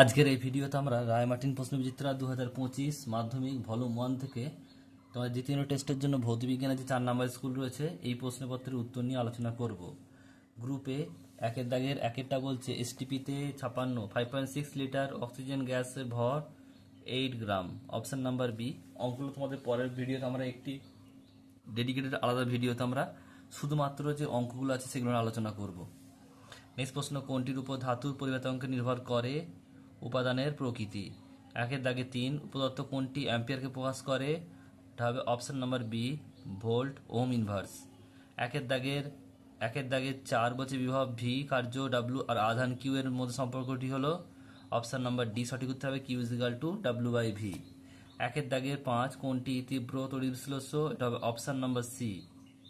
আজকের এই ভিডিওতে আমরা রায়মার্টিন প্রশ্নবিচিত্রা দু হাজার পঁচিশ মাধ্যমিক ভলুম ওয়ান থেকে তোমার দ্বিতীয় টেস্টের জন্য ভৌতবিজ্ঞানের যে চার নাম্বার স্কুল রয়েছে এই প্রশ্নপত্রের উত্তর নিয়ে আলোচনা করব গ্রুপে একের দাগের একেরটা বলছে এসটিপিতে ছাপান্ন five point six litre oxygen গ্যাসের ভর eight gram option number B অঙ্কগুলো তোমাদের পরের ভিডিওতে আমরা একটি ডেডিকেটেড আলাদা ভিডিওতে আমরা শুধুমাত্র যে অঙ্কগুলো আছে সেগুলো আলোচনা করব নেক্সট প্রশ্ন কোনটির উপর ধাতুর পরিবর্তনকে নির্ভর করে উপাদানের প্রকৃতি একের দাগে তিন উপদত্ত কোনটি অ্যাম্পিয়ারকে প্রকাশ করে এটা হবে option number B volt ohm inverse একের দাগের একের দাগের চার বছর বিভব ভি কার্য ডাব্লু আর আধান কিউ এর মধ্যে সম্পর্কটি হলো অপশান নম্বর ডি সঠিক করতে হবে Q equal to W by V একের দাগের পাঁচ কোনটি তীব্র তড়ি বিশ্লেষ্য এটা হবে option number C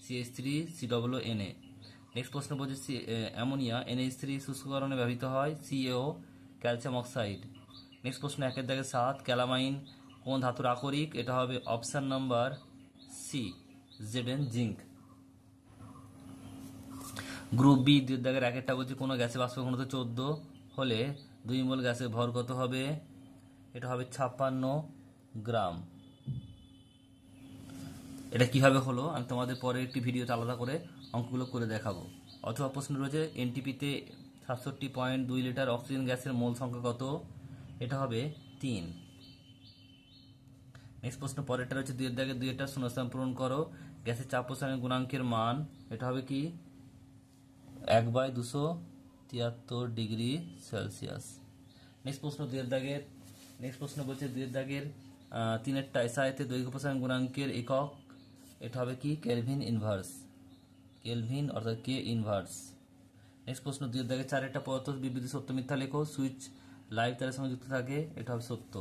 C H three C W N A next প্রশ্ন বলছে অ্যামোনিয়া এইচ থ্রি শুষ্ককরণে ব্যবহৃত হয় সিএও ক্যালসিয়াম অক্সাইড নেক্সট প্রশ্ন একের দাগে সাত ক্যালামাইন কোন ধাতুর আকরিক এটা হবে option number C Z N zinc group B দুই দাগের একেরটা বলছি কোনো গ্যাসে বাষ্প ঘনত্ব চোদ্দ হলে দুই মোল গ্যাসের ভর কত হবে এটা হবে ছাপ্পান্ন গ্রাম এটা কিভাবে হলো আমি তোমাদের পরে একটি ভিডিওতে আলাদা করে অঙ্কগুলো করে দেখাবো অথবা প্রশ্ন রয়েছে এনটিপিতে সাতষট্টি পয়েন্ট দুই লিটার অক্সিজেন গ্যাসের মোল সংখ্যা কত এটা হবে তিন নেক্সট প্রশ্ন পরেরটা হচ্ছে দুইয়ের দাগে দুইয়েরটা শূন্যস্থান পূরণ করো গ্যাসের চাপ প্রসারণের গুণাঙ্কের মান এটা হবে কি এক বাই দুশো তিয়াত্তর ডিগ্রি সেলসিয়াস নেক্সট প্রশ্ন দুইয়ের দাগের নেক্সট প্রশ্ন বলছে দুইয়ের দাগের তিনের টাইসাইতে দৈর্ঘ্য প্রসারণ গুণাঙ্কের একক এটা হবে কি কেলভিন ইনভার্স কেলভিন অর্থাৎ কে ইনভার্স নেক্সট প্রশ্ন দুই দাগে চার একটা পদার্থ বিবৃতি সত্য মিথ্যা লেখো সুইচ লাইভ তারের সঙ্গে যুক্ত থাকে এটা হবে সত্য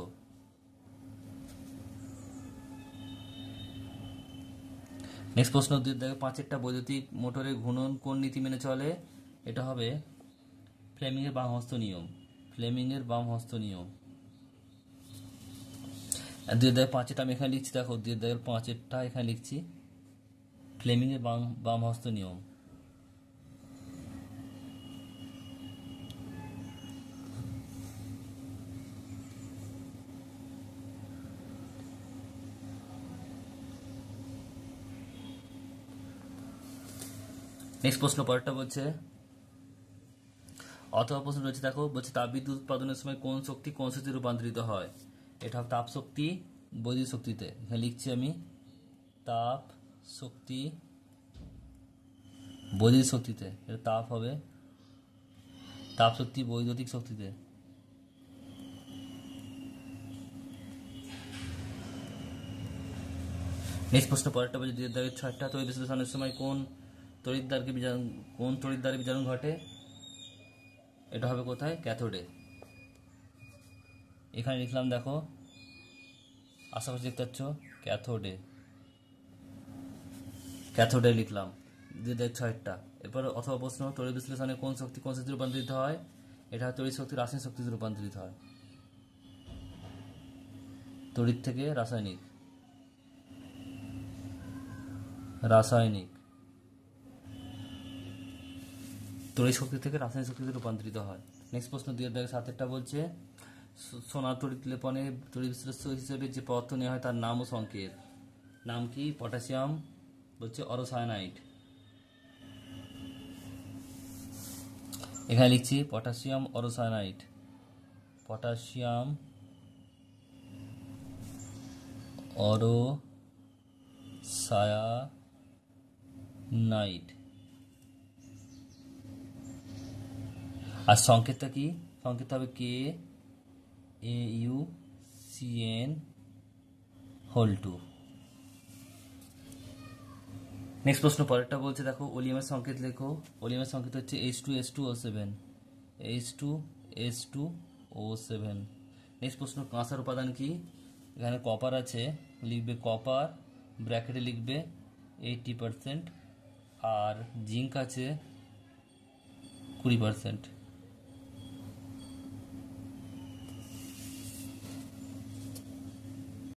নেক্সট প্রশ্ন দুই দাগে পাঁচেরটা বৈদ্যুতিক মোটরের ঘূর্ণন কোন নীতি মেনে চলে এটা হবে ফ্লেমিংয়ের বাম হস্ত নিয়ম ফ্লেমিংয়ের বাম হস্ত নিয়ম দুই দাগে পাঁচেরটা আমি এখানে লিখছি দেখো দুই দাগের পাঁচেরটা এখানে লিখছি ফ্লেমিংয়ের বাম বাম হস্ত নিয়ম নেক্সট প্রশ্ন পরেরটা বলছে অথবা প্রশ্ন রয়েছে দেখো বলছে তাপবিদ্যুৎ উৎপাদনের সময় কোন শক্তি কোন শক্তি রূপান্তরিত হয় এটা তাপ শক্তি বৈদ্যুতিক শক্তিতে এখানে লিখছি আমি তাপ শক্তি বৈদ্যুতিক শক্তিতে এটা তাপ হবে তাপ শক্তি বৈদ্যুতিক শক্তিতে নেক্সট প্রশ্ন পরেরটা বলছে দুই হাজার ছয়টা তৈরি বিশ্লেষণের সময় কোন তড়িৎদ্বারকে বিজারণ কোন তড়িৎদ্বারে বিজারণ ঘটে এটা হবে কোথায় ক্যাথোডে এখানে লিখলাম দেখো আশাপাশি দেখতে পাচ্ছ ক্যাথোডে ক্যাথোডে লিখলাম দিয়ে হাজার ছয়টা এরপর অথবা প্রশ্ন তড়িৎ বিশ্লেষণে কোন শক্তি কোন শক্তি রূপান্তরিত হয় এটা তড়িৎ শক্তি রাসায়নিক শক্তিতে রূপান্তরিত হয় তড়িৎ থেকে রাসায়নিক রাসায়নিক তড়িৎ শক্তি থেকে রাসায়নিক শক্তিতে রূপান্তরিত হয় নেক্সট প্রশ্ন দুই হাজার সাতেরটা বলছে সোনা তড়িৎ লেপনে তড়িৎ বিশ্লেষ হিসেবে যে পদার্থ নেওয়া হয় তার নাম ও সংকেত নাম কি পটাশিয়াম বলছে অরোসায়নাইট এখানে লিখছি পটাশিয়াম অরোসায়নাইট পটাশিয়াম অরো সায়া নাইট আর সংকেতটা কি সংকেত হবে K A U C N whole two next প্রশ্ন পরেরটা বলছে দেখো ওলিয়ামের সংকেত লেখো ওলিয়ামের সংকেত হচ্ছে H two S two O seven H two S two O seven next প্রশ্ন কাঁসার উপাদান কি এখানে কপার আছে লিখবে কপার ব্র্যাকেটে লিখবে এইটি পারসেন্ট আর জিঙ্ক আছে কুড়ি পারসেন্ট